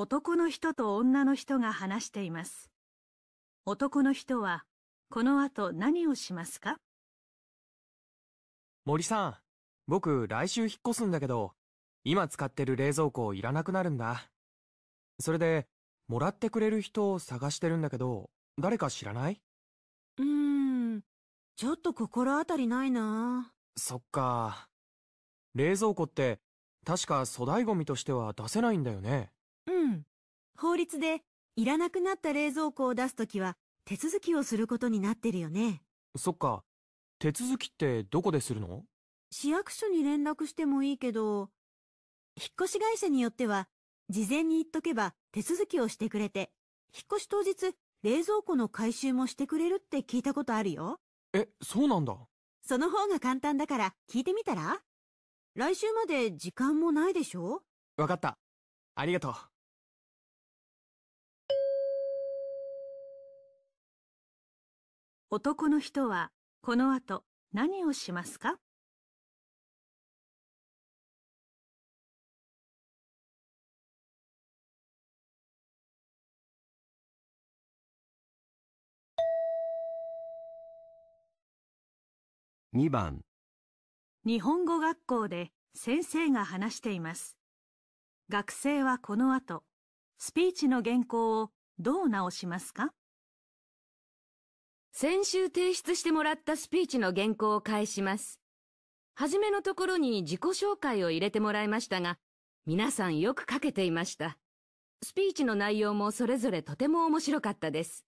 男の人と女の人が話しています。男の人は、この後何をしますか森さん、僕来週引っ越すんだけど、今使ってる冷蔵庫いらなくなるんだ。それで、もらってくれる人を探してるんだけど、誰か知らないうーん、ちょっと心当たりないなそっか。冷蔵庫って、確か粗大ゴミとしては出せないんだよね。うん。法律で、いらなくなった冷蔵庫を出すときは、手続きをすることになってるよね。そっか。手続きってどこでするの市役所に連絡してもいいけど、引っ越し会社によっては、事前に言っとけば手続きをしてくれて、引っ越し当日、冷蔵庫の回収もしてくれるって聞いたことあるよ。え、そうなんだ。その方が簡単だから聞いてみたら来週まで時間もないでしょわかった。ありがとう。男の人はこの後何をしますか2番日本語学校で先生が話しています。学生はこの後、スピーチの原稿をどう直しますか先週提出してもらったスピーチの原稿を返します。はじめのところに自己紹介を入れてもらいましたが、皆さんよく書けていました。スピーチの内容もそれぞれとても面白かったです。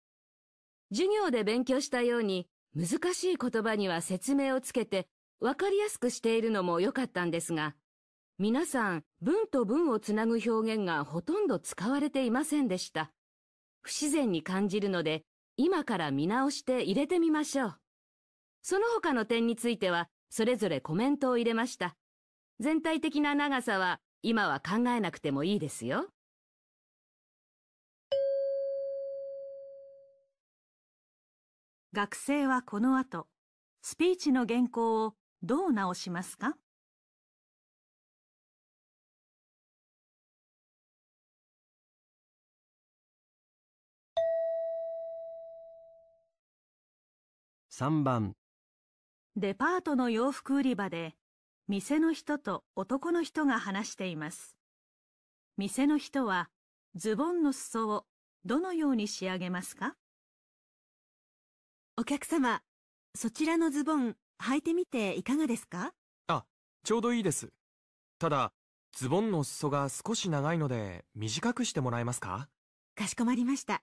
授業で勉強したように、難しい言葉には説明をつけて、わかりやすくしているのも良かったんですが、皆さん、文と文をつなぐ表現がほとんど使われていませんでした。不自然に感じるので、今から見直して入れてみましょう。その他の点については、それぞれコメントを入れました。全体的な長さは、今は考えなくてもいいですよ。学生はこの後、スピーチの原稿をどう直しますか3番デパートの洋服売り場で店の人と男の人が話しています店の人はズボンの裾をどのように仕上げますかお客様そちらのズボン履いてみていかがですかあちょうどいいですただズボンの裾が少し長いので短くしてもらえますかかしこまりました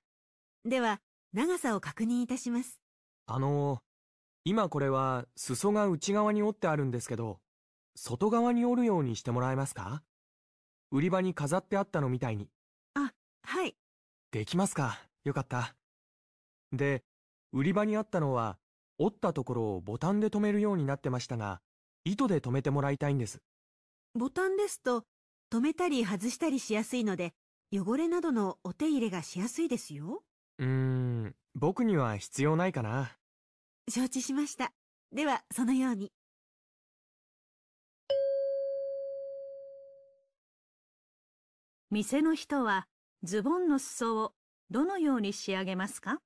では長さを確認いたしますあの今これは裾が内側に折ってあるんですけど、外側に折るようにしてもらえますか売り場に飾ってあったのみたいに。あ、はい。できますか。よかった。で、売り場にあったのは、折ったところをボタンで留めるようになってましたが、糸で留めてもらいたいんです。ボタンですと、留めたり外したりしやすいので、汚れなどのお手入れがしやすいですよ。うーん、僕には必要ないかな。承知しました。では、そのように。店の人はズボンの裾をどのように仕上げますか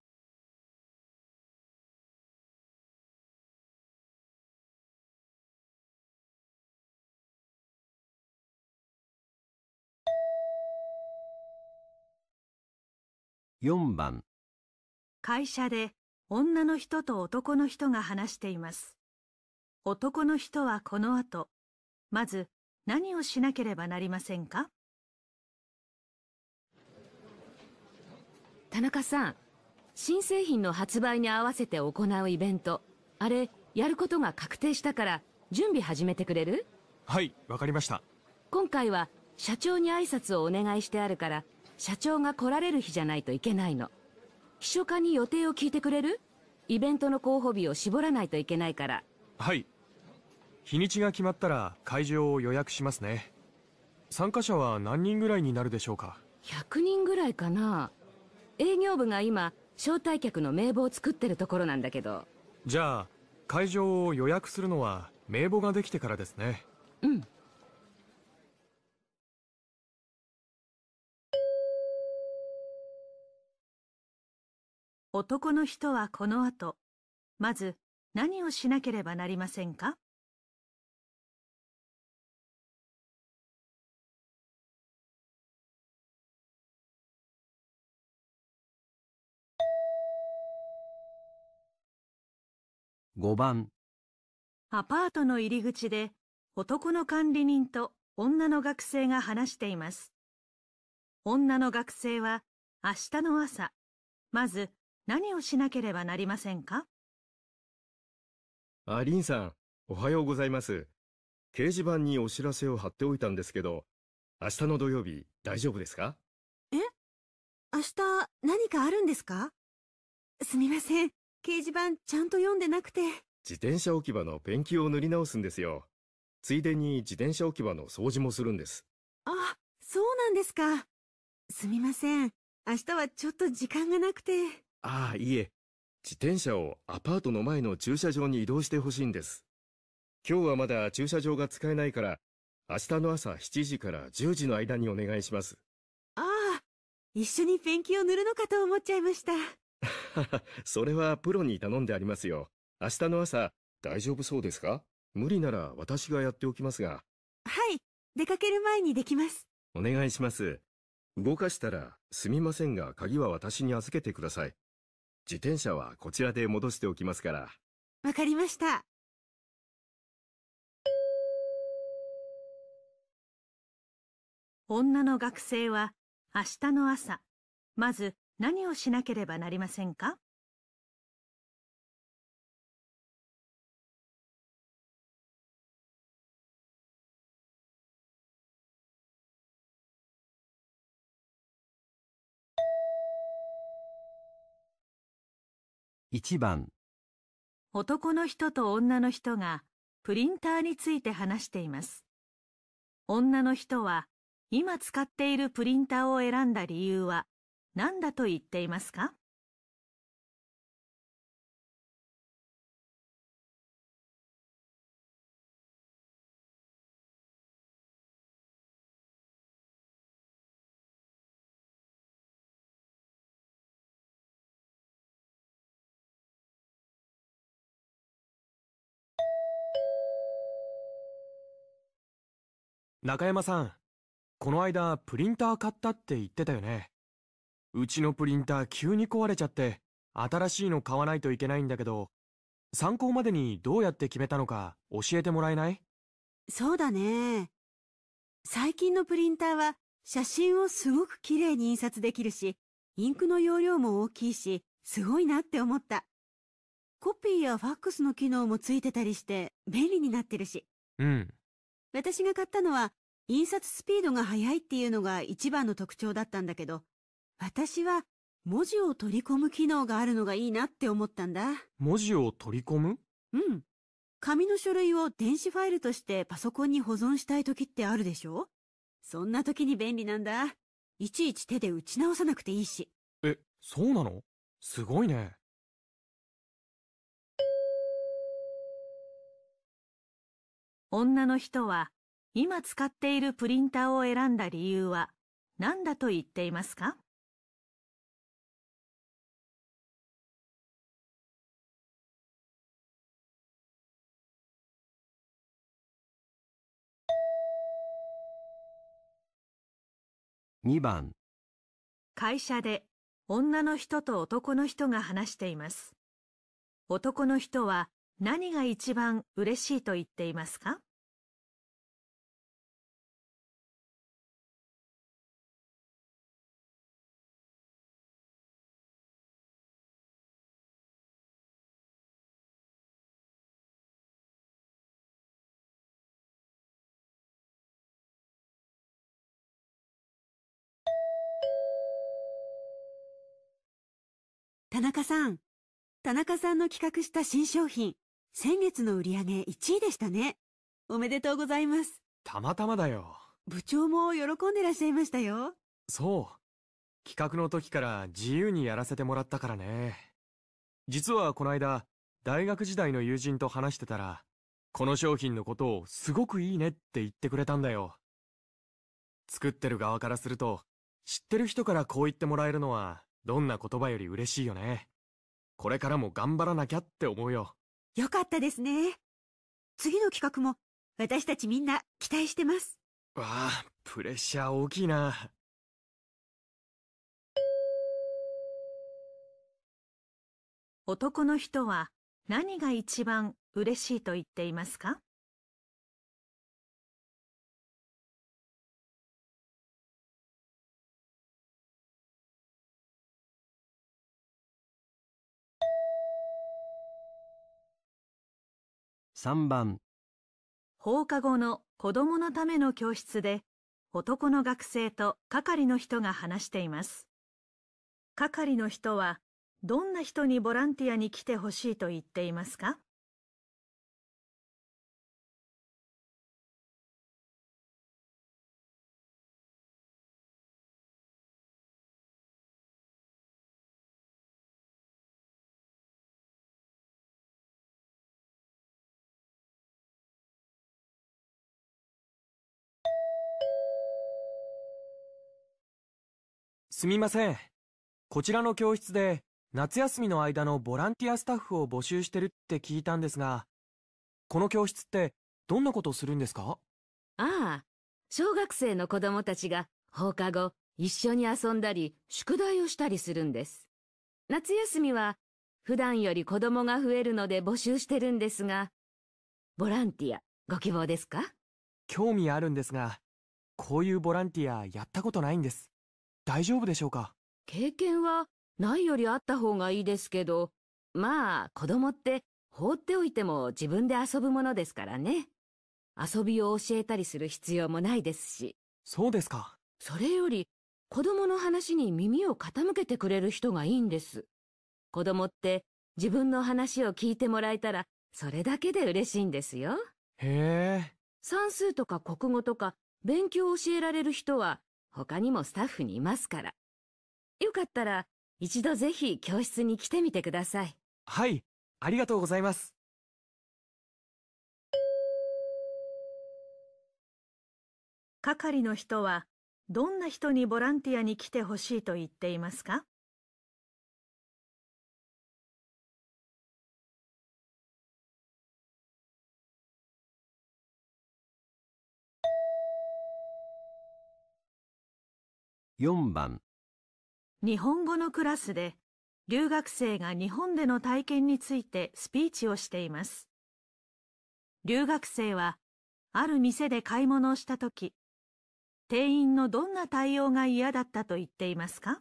4番会社で女の人と男の人が話しています。男の人はこの後、まず何をしなければなりませんか田中さん、新製品の発売に合わせて行うイベント、あれ、やることが確定したから準備始めてくれるはい、わかりました。今回は社長に挨拶をお願いしてあるから、社長が来られる日じゃないといけないの。秘書課に予定を聞いてくれるイベントの候補日を絞らないといけないからはい日にちが決まったら会場を予約しますね参加者は何人ぐらいになるでしょうか100人ぐらいかな営業部が今招待客の名簿を作ってるところなんだけどじゃあ会場を予約するのは名簿ができてからですねうん男の人はこの後、まず何をしなければなりませんか5番アパートの入り口で男の管理人と女の学生が話しています。女の学生は明日の朝、まず何をしなければなりませんかあ、リンさん、おはようございます。掲示板にお知らせを貼っておいたんですけど、明日の土曜日大丈夫ですかえ明日何かあるんですかすみません。掲示板ちゃんと読んでなくて。自転車置き場のペンキを塗り直すんですよ。ついでに自転車置き場の掃除もするんです。あ、そうなんですか。すみません。明日はちょっと時間がなくて。ああ、いえ。自転車をアパートの前の駐車場に移動してほしいんです。今日はまだ駐車場が使えないから、明日の朝7時から10時の間にお願いします。ああ、一緒にペンキを塗るのかと思っちゃいました。それはプロに頼んでありますよ。明日の朝、大丈夫そうですか無理なら私がやっておきますが。はい、出かける前にできます。お願いします。動かしたら、すみませんが鍵は私に預けてください。自転車はこちらで戻しておきますから。わかりました。女の学生は明日の朝、まず何をしなければなりませんか1番男の人と女の人がプリンターについて話しています。女の人は今使っているプリンターを選んだ理由は何だと言っていますか中山さん、この間プリンター買ったって言ってたよね。うちのプリンター急に壊れちゃって、新しいの買わないといけないんだけど、参考までにどうやって決めたのか教えてもらえないそうだね。最近のプリンターは写真をすごく綺麗に印刷できるし、インクの容量も大きいし、すごいなって思った。コピーやファックスの機能もついてたりして便利になってるし。うん。私が買ったのは、印刷スピードが速いっていうのが一番の特徴だったんだけど、私は文字を取り込む機能があるのがいいなって思ったんだ。文字を取り込むうん。紙の書類を電子ファイルとしてパソコンに保存したい時ってあるでしょそんな時に便利なんだ。いちいち手で打ち直さなくていいし。え、そうなのすごいね。女の人は今使っているプリンターを選んだ理由は何だと言っていますか2番会社で女の人と男の人が話しています男の人は何が一番嬉しいと言っていますか田中さん、田中さんの企画した新商品、先月の売り上げ1位でしたね。おめでとうございます。たまたまだよ。部長も喜んでらっしゃいましたよ。そう。企画の時から自由にやらせてもらったからね。実はこの間、大学時代の友人と話してたら、この商品のことをすごくいいねって言ってくれたんだよ。作ってる側からすると、知ってる人からこう言ってもらえるのは、どんな言葉より嬉しいよね。これからも頑張らなきゃって思うよ。よかったですね。次の企画も私たちみんな期待してます。わあ、プレッシャー大きいな。男の人は何が一番嬉しいと言っていますか3番放課後の子供のための教室で男の学生と係の人が話しています。係の人はどんな人にボランティアに来てほしいと言っていますかすみません。こちらの教室で夏休みの間のボランティアスタッフを募集してるって聞いたんですが、この教室ってどんなことするんですかああ、小学生の子供たちが放課後一緒に遊んだり宿題をしたりするんです。夏休みは普段より子供が増えるので募集してるんですが、ボランティアご希望ですか興味あるんですが、こういうボランティアやったことないんです。大丈夫でしょうか経験はないよりあった方がいいですけど、まあ子供って放っておいても自分で遊ぶものですからね。遊びを教えたりする必要もないですし。そうですか。それより子供の話に耳を傾けてくれる人がいいんです。子供って自分の話を聞いてもらえたらそれだけで嬉しいんですよ。へえ。算数とか国語とか勉強を教えられる人は他にもスタッフにいますから。よかったら、一度ぜひ教室に来てみてください。はい、ありがとうございます。係の人は、どんな人にボランティアに来てほしいと言っていますか4番日本語のクラスで留学生が日本での体験についてスピーチをしています。留学生はある店で買い物をした時店員のどんな対応が嫌だったと言っていますか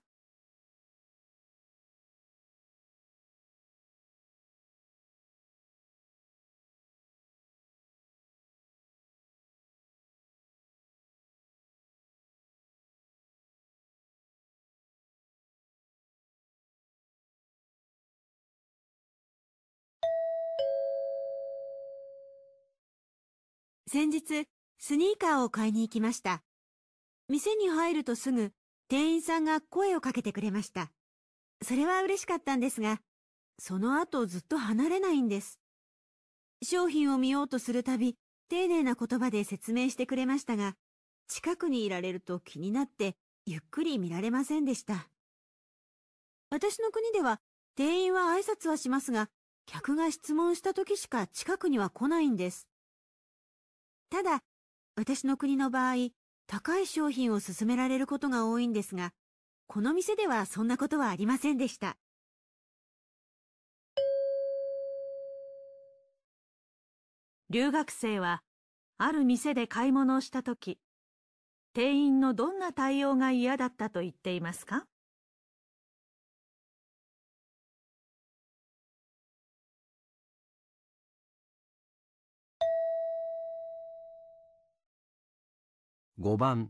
先日、スニーカーを買いに行きました。店に入るとすぐ、店員さんが声をかけてくれました。それは嬉しかったんですが、その後ずっと離れないんです。商品を見ようとするたび、丁寧な言葉で説明してくれましたが、近くにいられると気になって、ゆっくり見られませんでした。私の国では、店員は挨拶はしますが、客が質問した時しか近くには来ないんです。ただ、私の国の場合、高い商品を勧められることが多いんですが、この店ではそんなことはありませんでした。留学生は、ある店で買い物をしたとき、店員のどんな対応が嫌だったと言っていますか5番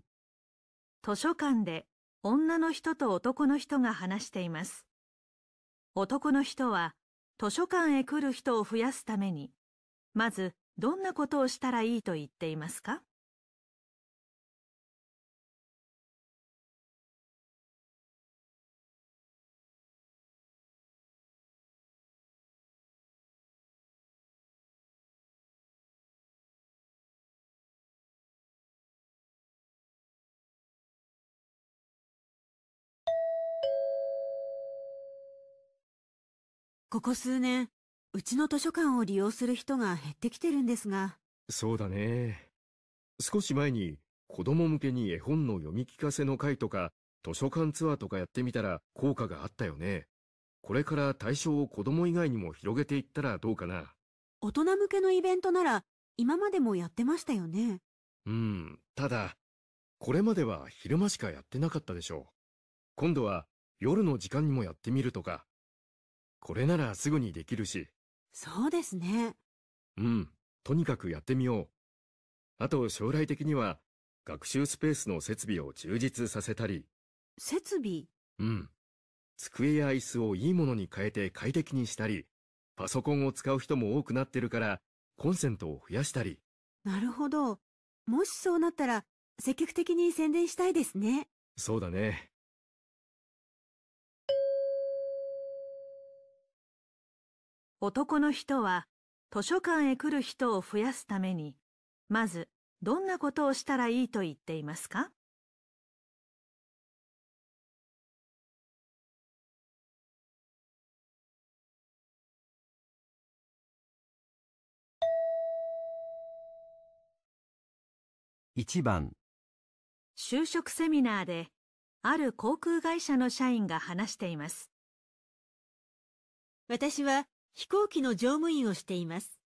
図書館で女の人と男の人が話しています。男の人は図書館へ来る人を増やすために、まずどんなことをしたらいいと言っていますかここ数年、うちの図書館を利用する人が減ってきてるんですが。そうだね。少し前に子供向けに絵本の読み聞かせの会とか、図書館ツアーとかやってみたら効果があったよね。これから対象を子供以外にも広げていったらどうかな。大人向けのイベントなら今までもやってましたよね。うん、ただ、これまでは昼間しかやってなかったでしょう。今度は夜の時間にもやってみるとか、これならすぐにできるし。そうですね。うん、とにかくやってみよう。あと将来的には、学習スペースの設備を充実させたり。設備うん。机や椅子をいいものに変えて快適にしたり、パソコンを使う人も多くなってるから、コンセントを増やしたり。なるほど。もしそうなったら、積極的に宣伝したいですね。そうだね。男の人は図書館へ来る人を増やすために、まずどんなことをしたらいいと言っていますか1番就職セミナーである航空会社の社員が話しています私は飛行機の乗務員をしています。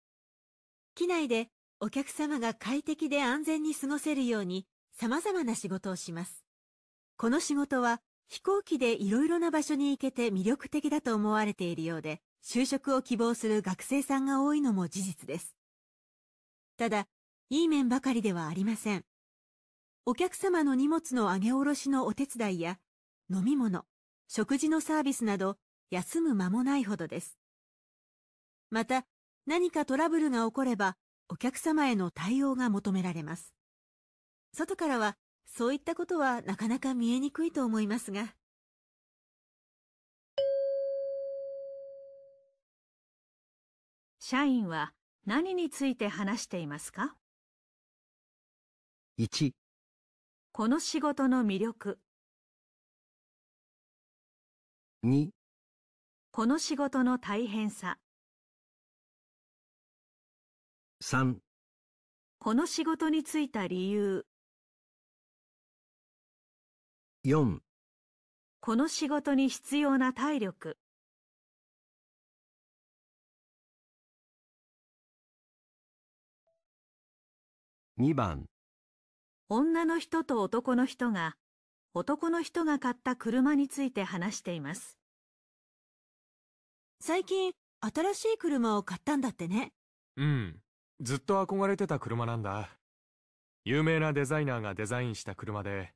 機内でお客様が快適で安全に過ごせるように様々な仕事をします。この仕事は飛行機でいろいろな場所に行けて魅力的だと思われているようで、就職を希望する学生さんが多いのも事実です。ただ、いい面ばかりではありません。お客様の荷物の上げ下ろしのお手伝いや、飲み物、食事のサービスなど、休む間もないほどです。また、何かトラブルが起これば、お客様への対応が求められます。外からは、そういったことはなかなか見えにくいと思いますが。社員は何について話していますか ?1 この仕事の魅力2この仕事の大変さ3この仕事に就いた理由4この仕事に必要な体力2番女の人と男の人が男の人が買った車について話しています最近新しい車を買ったんだってねうんずっと憧れてた車なんだ。有名なデザイナーがデザインした車で、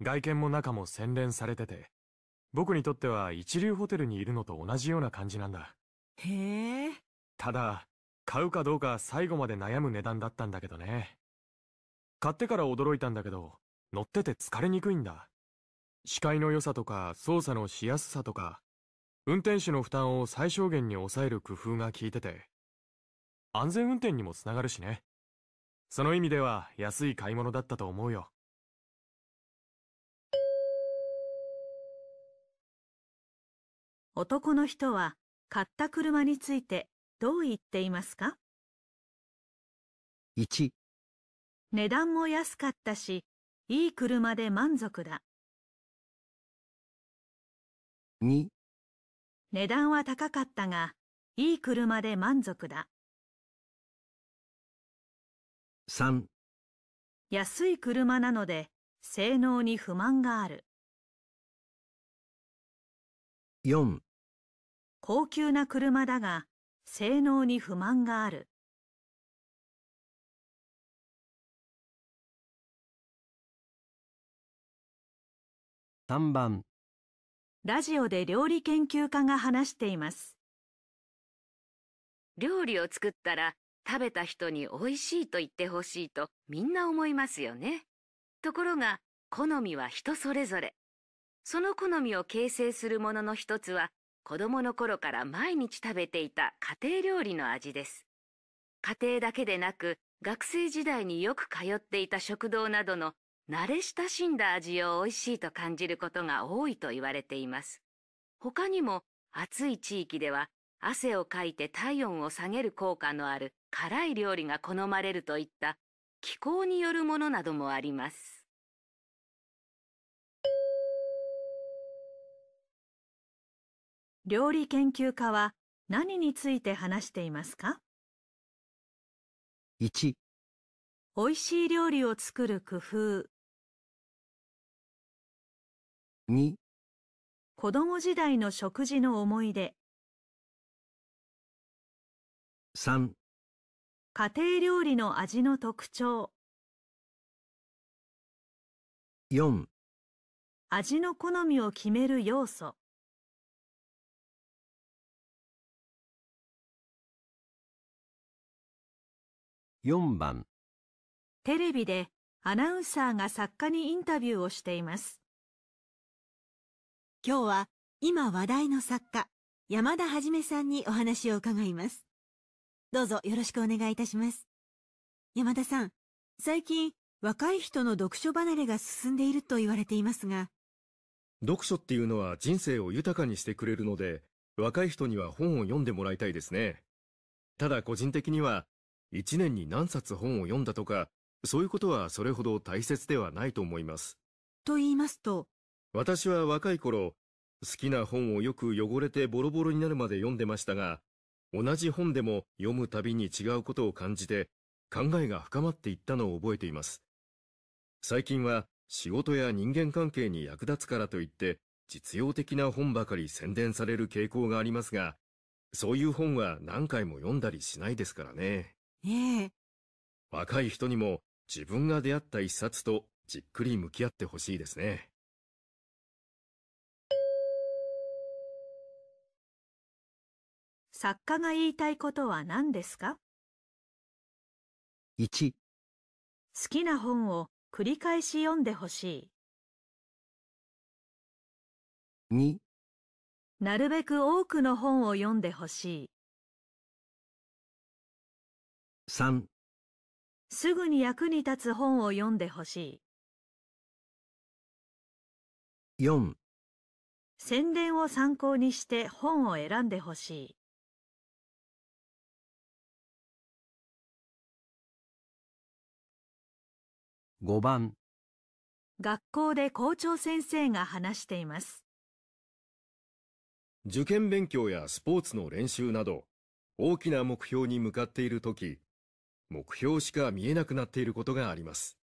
外見も中も洗練されてて、僕にとっては一流ホテルにいるのと同じような感じなんだ。へえ。ただ、買うかどうか最後まで悩む値段だったんだけどね。買ってから驚いたんだけど、乗ってて疲れにくいんだ。視界の良さとか操作のしやすさとか、運転手の負担を最小限に抑える工夫が効いてて、安全運転にもつながるしね。その意味では安い買い物だったと思うよ。男の人は買った車についてどう言っていますか ?1 値段も安かったし、いい車で満足だ。2値段は高かったが、いい車で満足だ。3安い車なので性能に不満がある4高級な車だが性能に不満がある3番ラジオで料理研究家が話しています料理を作ったら食べた人に美味しいと言ってほしいとみんな思いますよね。ところが、好みは人それぞれ。その好みを形成するものの一つは、子供の頃から毎日食べていた家庭料理の味です。家庭だけでなく、学生時代によく通っていた食堂などの慣れ親しんだ味を美味しいと感じることが多いと言われています。他にも暑い地域では汗をかいて体温を下げる効果のある辛い料理が好まれるといった気候によるものなどもあります。料理研究家は何について話していますか ?1 美味しい料理を作る工夫2子供時代の食事の思い出3家庭料理の味の特徴4味の好みを決める要素4番テレビでアナウンサーが作家にインタビューをしています今日は今話題の作家山田はじめさんにお話を伺いますどうぞよろしくお願いいたします。山田さん、最近若い人の読書離れが進んでいると言われていますが。読書っていうのは人生を豊かにしてくれるので、若い人には本を読んでもらいたいですね。ただ個人的には、一年に何冊本を読んだとか、そういうことはそれほど大切ではないと思います。と言いますと私は若い頃、好きな本をよく汚れてボロボロになるまで読んでましたが、同じ本でも読むたびに違うことを感じて考えが深まっていったのを覚えています。最近は仕事や人間関係に役立つからといって実用的な本ばかり宣伝される傾向がありますが、そういう本は何回も読んだりしないですからね。ええ。若い人にも自分が出会った一冊とじっくり向き合ってほしいですね。作家が言いたいことは何ですか ?1 好きな本を繰り返し読んでほしい。2なるべく多くの本を読んでほしい。3すぐに役に立つ本を読んでほしい。4宣伝を参考にして本を選んでほしい。5番学校で校長先生が話しています受験勉強やスポーツの練習など大きな目標に向かっている時目標しか見えなくなっていることがあります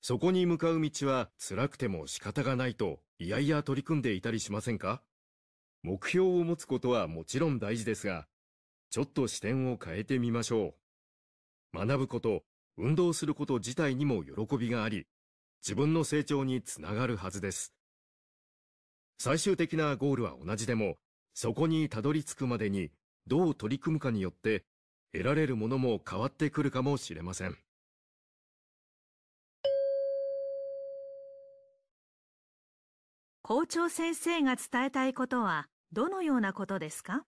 そこに向かう道は辛くても仕方がないといやいや取り組んでいたりしませんか目標を持つことはもちろん大事ですがちょっと視点を変えてみましょう学ぶこと運動すること自体にも喜びがあり、自分の成長につながるはずです。最終的なゴールは同じでも、そこにたどり着くまでにどう取り組むかによって、得られるものも変わってくるかもしれません。校長先生が伝えたいことは、どのようなことですか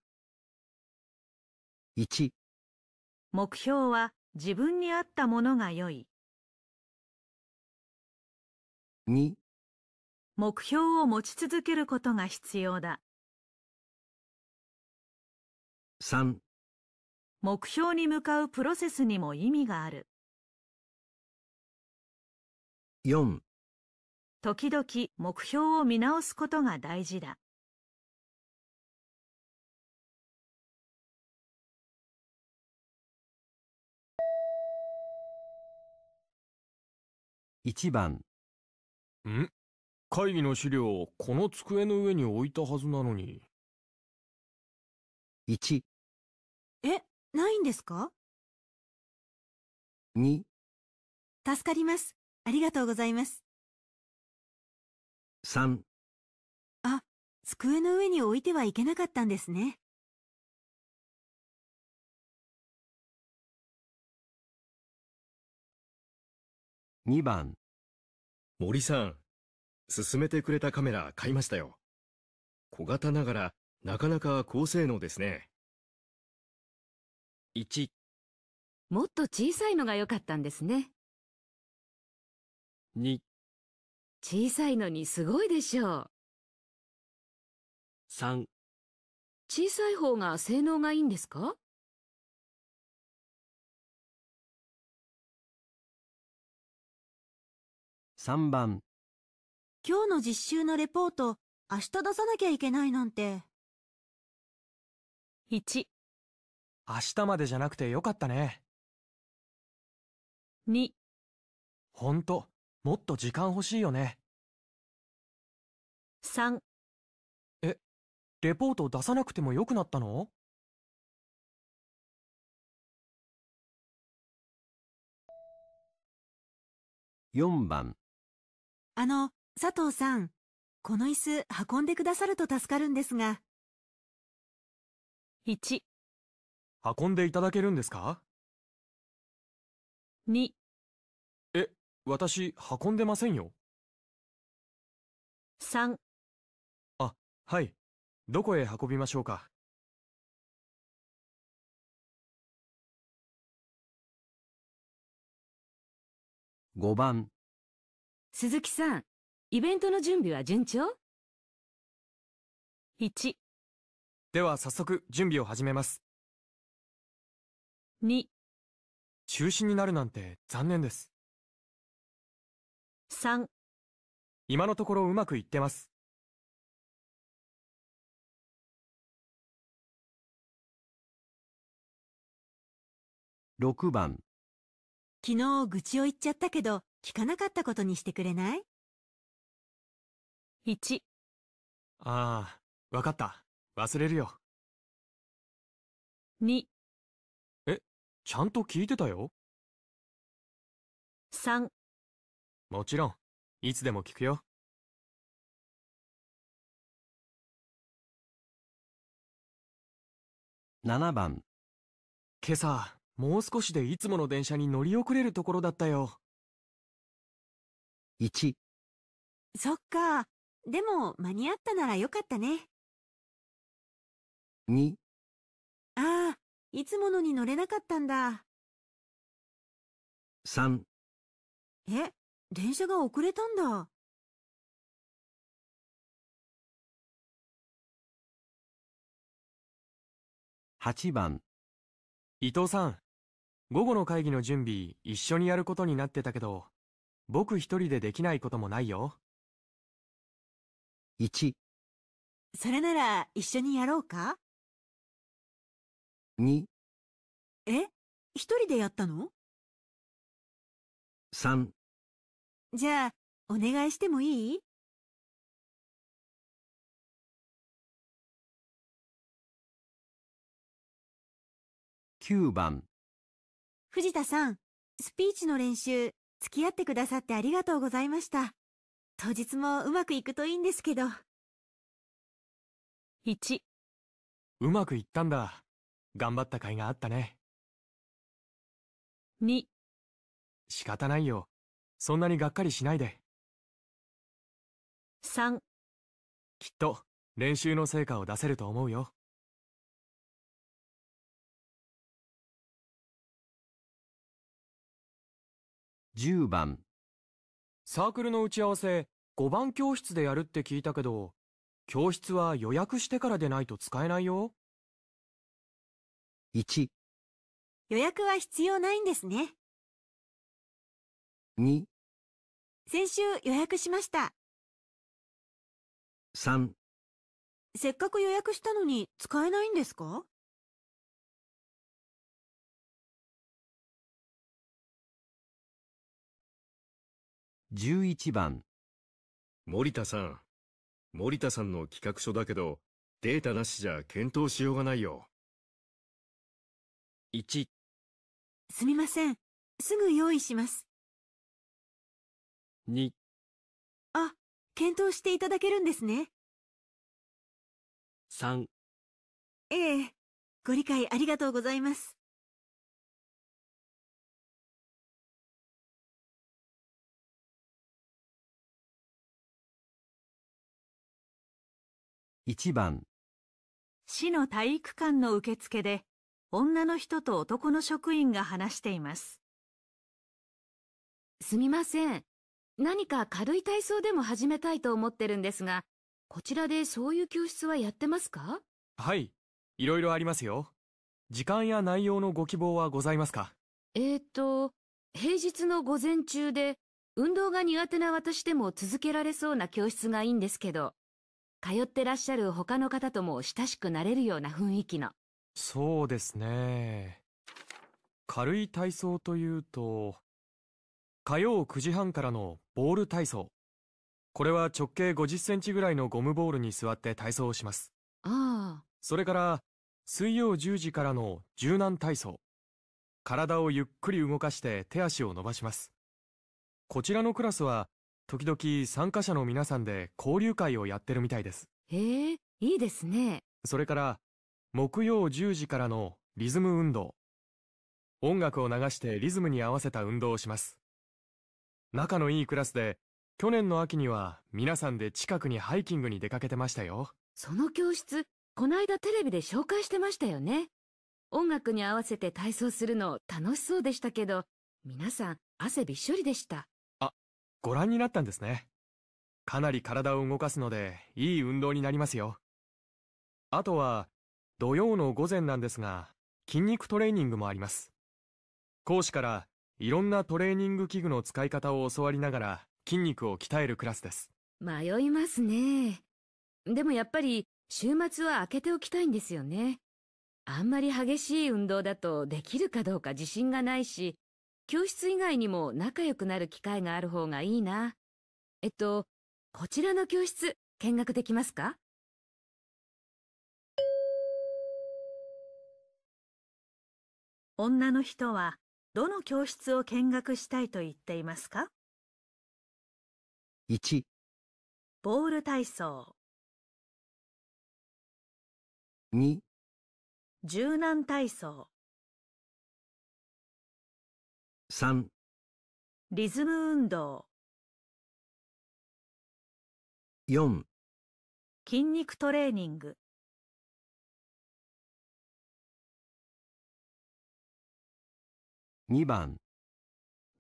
?1 目標は自分に合ったものが良い。2目標を持ち続けることが必要だ。3目標に向かうプロセスにも意味がある。4時々目標を見直すことが大事だ。1番ん会議の資料、この机の上に置いたはずなのに。1え、ないんですか ?2 助かります。ありがとうございます。3あ、机の上に置いてはいけなかったんですね。2番森さん、勧めてくれたカメラ買いましたよ。小型ながらなかなか高性能ですね。1もっと小さいのが良かったんですね。2小さいのにすごいでしょう。3小さい方が性能がいいんですか3番今日の実習のレポート明日出さなきゃいけないなんて1明日までじゃなくてよかったね2ほんともっと時間欲しいよね3えレポート出さなくてもよくなったの4番あの、佐藤さん、この椅子運んでくださると助かるんですが。1、運んでいただけるんですか2、え、私、運んでませんよ。3、あ、はい。どこへ運びましょうか。5番鈴木さん、イベントの準備は順調 ?1 では早速準備を始めます。2中止になるなんて残念です。3今のところうまくいってます。6番昨日愚痴を言っちゃったけど聞かなかったことにしてくれない ?1 ああ、わかった。忘れるよ。2え、ちゃんと聞いてたよ。3もちろん、いつでも聞くよ。7番今朝、もう少しでいつもの電車に乗り遅れるところだったよ。1そっか。でも間に合ったならよかったね。2ああ、いつものに乗れなかったんだ。3え、電車が遅れたんだ。8番伊藤さん、午後の会議の準備一緒にやることになってたけど、僕一人でできないこともないよ。1それなら一緒にやろうか2え一人でやったの3じゃあお願いしてもいい9番藤田さんスピーチの練習付き合ってくださってありがとうございました。当日もうまくいくといいんですけど。1うまくいったんだ。頑張った甲斐があったね。2仕方ないよ。そんなにがっかりしないで。3きっと練習の成果を出せると思うよ。10番サークルの打ち合わせ5番教室でやるって聞いたけど、教室は予約してからでないと使えないよ。1、予約は必要ないんですね。2、先週予約しました。3せっかく予約したのに使えないんですか11番森田さん森田さんの企画書だけどデータなしじゃ検討しようがないよ1すみませんすぐ用意します2あ検討していただけるんですね3ええご理解ありがとうございます1番市の体育館の受付で女の人と男の職員が話しています。すみません。何か軽い体操でも始めたいと思ってるんですが、こちらでそういう教室はやってますかはい。いろいろありますよ。時間や内容のご希望はございますかえっ、と、平日の午前中で、運動が苦手な私でも続けられそうな教室がいいんですけど。通ってらっしゃる他の方とも親しくなれるような雰囲気の。そうですね。軽い体操というと、火曜9時半からのボール体操。これは直径50センチぐらいのゴムボールに座って体操をします。ああ。それから、水曜10時からの柔軟体操。体をゆっくり動かして手足を伸ばします。こちらのクラスは、時々参加者の皆さんで交流会をやってるみたいです。へえ、いいですね。それから、木曜10時からのリズム運動。音楽を流してリズムに合わせた運動をします。仲のいいクラスで、去年の秋には皆さんで近くにハイキングに出かけてましたよ。その教室、こないだテレビで紹介してましたよね。音楽に合わせて体操するの楽しそうでしたけど、皆さん汗びっしょりでした。ご覧になったんですね。かなり体を動かすので、いい運動になりますよ。あとは、土曜の午前なんですが、筋肉トレーニングもあります。講師から、いろんなトレーニング器具の使い方を教わりながら、筋肉を鍛えるクラスです。迷いますね。でもやっぱり、週末は開けておきたいんですよね。あんまり激しい運動だとできるかどうか自信がないし、教室以外にも仲良くなる機会がある方がいいな。えっと、こちらの教室見学できますか女の人はどの教室を見学したいと言っていますか ?1 ボール体操2柔軟体操3リズム運動4筋肉トレーニング2番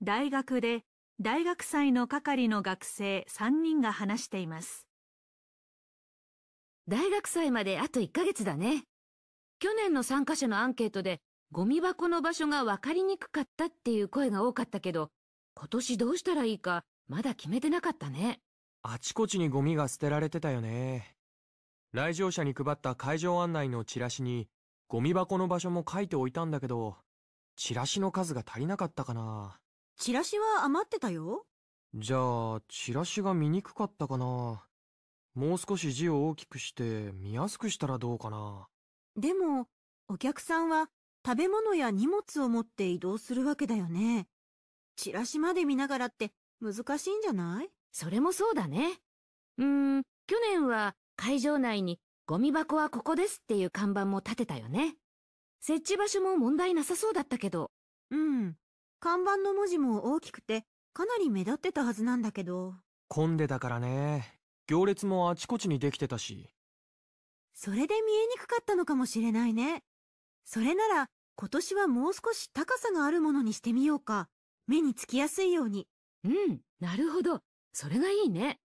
大学で大学祭の係の学生3人が話しています大学祭まであと1ヶ月だね去年の参加者のアンケートでゴミ箱の場所が分かりにくかったっていう声が多かったけど、今年どうしたらいいか、まだ決めてなかったね。あちこちにゴミが捨てられてたよね。来場者に配った会場案内のチラシに、ゴミ箱の場所も書いておいたんだけど、チラシの数が足りなかったかな。チラシは余ってたよ。じゃあ、チラシが見にくかったかな。もう少し字を大きくして見やすくしたらどうかな。でも、お客さんは食べ物や荷物を持って移動するわけだよね。チラシまで見ながらって難しいんじゃないそれもそうだね。うーん、去年は会場内にゴミ箱はここですっていう看板も立てたよね。設置場所も問題なさそうだったけど。うん。看板の文字も大きくて、かなり目立ってたはずなんだけど。混んでたからね。行列もあちこちにできてたし。それで見えにくかったのかもしれないね。それなら、今年はもう少し高さがあるものにしてみようか。目につきやすいように。うん、なるほど。それがいいね。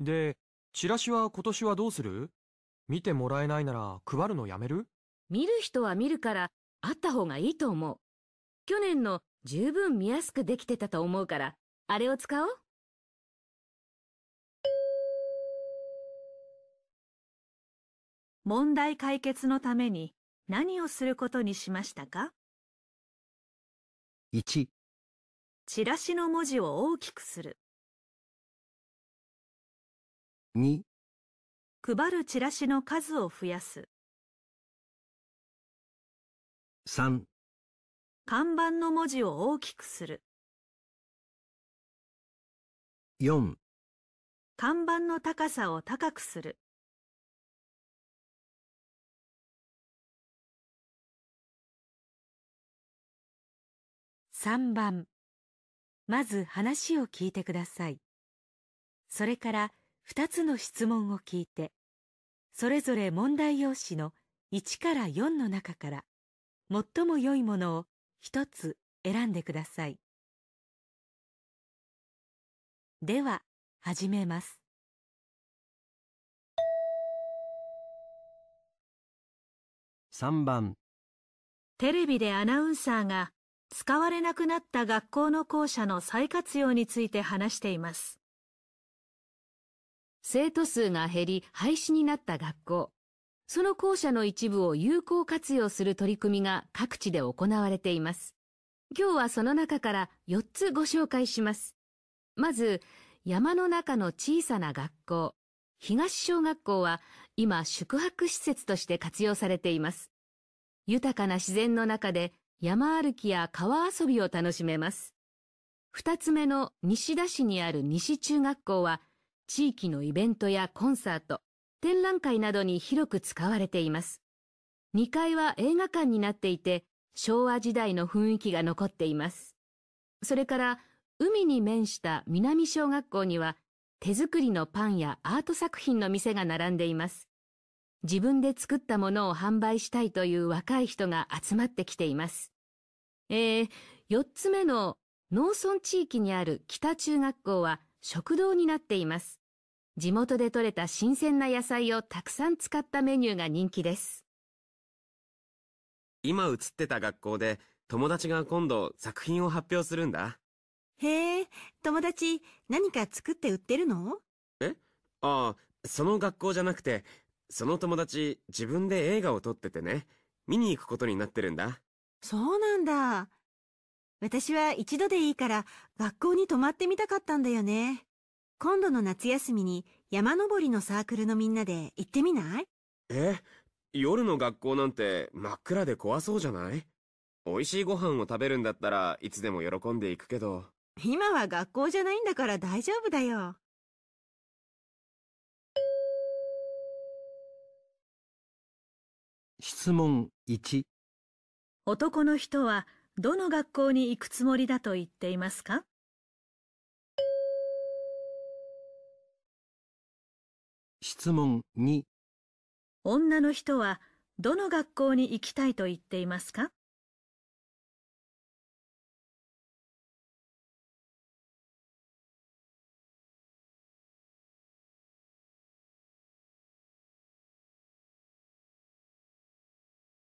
で、チラシは今年はどうする見てもらえないなら配るのやめる見る人は見るから、あった方がいいと思う。去年の十分見やすくできてたと思うから、あれを使おう。問題解決のために何をすることにしましたか ?1 チラシの文字を大きくする2配るチラシの数を増やす3看板の文字を大きくする4看板の高さを高くする3番まず話を聞いてくださいそれから2つの質問を聞いてそれぞれ問題用紙の1から4の中から最も良いものを1つ選んでくださいでは始めます3番テレビでアナウンサーが使われなくなった学校の校舎の再活用について話しています。生徒数が減り廃止になった学校。その校舎の一部を有効活用する取り組みが各地で行われています。今日はその中から4つご紹介します。まず、山の中の小さな学校。東小学校は今宿泊施設として活用されています。豊かな自然の中で山歩きや川遊びを楽しめます。二つ目の西田市にある西中学校は、地域のイベントやコンサート、展覧会などに広く使われています。二階は映画館になっていて、昭和時代の雰囲気が残っています。それから、海に面した南小学校には、手作りのパンやアート作品の店が並んでいます。自分で作ったものを販売したいという若い人が集まってきています。えー、4つ目の農村地域にある北中学校は食堂になっています。地元で採れた新鮮な野菜をたくさん使ったメニューが人気です。今映ってた学校で友達が今度作品を発表するんだ。へえ、友達何か作って売ってるのえああ、その学校じゃなくてその友達、自分で映画を撮っててね、見に行くことになってるんだ。そうなんだ。私は一度でいいから学校に泊まってみたかったんだよね。今度の夏休みに山登りのサークルのみんなで行ってみないえ夜の学校なんて真っ暗で怖そうじゃない美味しいご飯を食べるんだったらいつでも喜んでいくけど。今は学校じゃないんだから大丈夫だよ。質問1男の人はどの学校に行くつもりだと言っていますか質問2女の人はどの学校に行きたいと言っていますか